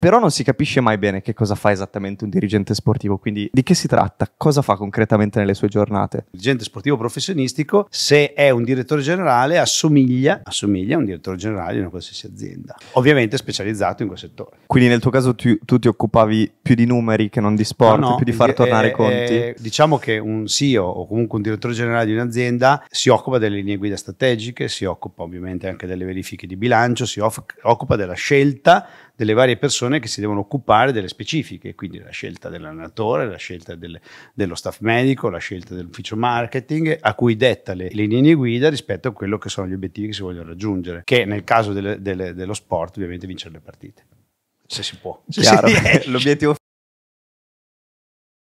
Però non si capisce mai bene che cosa fa esattamente un dirigente sportivo, quindi di che si tratta? Cosa fa concretamente nelle sue giornate? Il dirigente sportivo professionistico, se è un direttore generale, assomiglia, assomiglia a un direttore generale di una qualsiasi azienda, ovviamente specializzato in quel settore. Quindi nel tuo caso tu, tu ti occupavi più di numeri che non di sport, no, no, più di far eh, tornare eh, conti? Eh, diciamo che un CEO o comunque un direttore generale di un'azienda si occupa delle linee guida strategiche, si occupa ovviamente anche delle verifiche di bilancio, si off- occupa della scelta delle varie persone che si devono occupare delle specifiche, quindi la scelta dell'allenatore, la scelta del, dello staff medico, la scelta dell'ufficio marketing, a cui detta le, linee guida rispetto a quello che sono gli obiettivi che si vogliono raggiungere, che nel caso delle, delle, dello sport ovviamente vincere le partite, se si può. Chiaro. L'obiettivo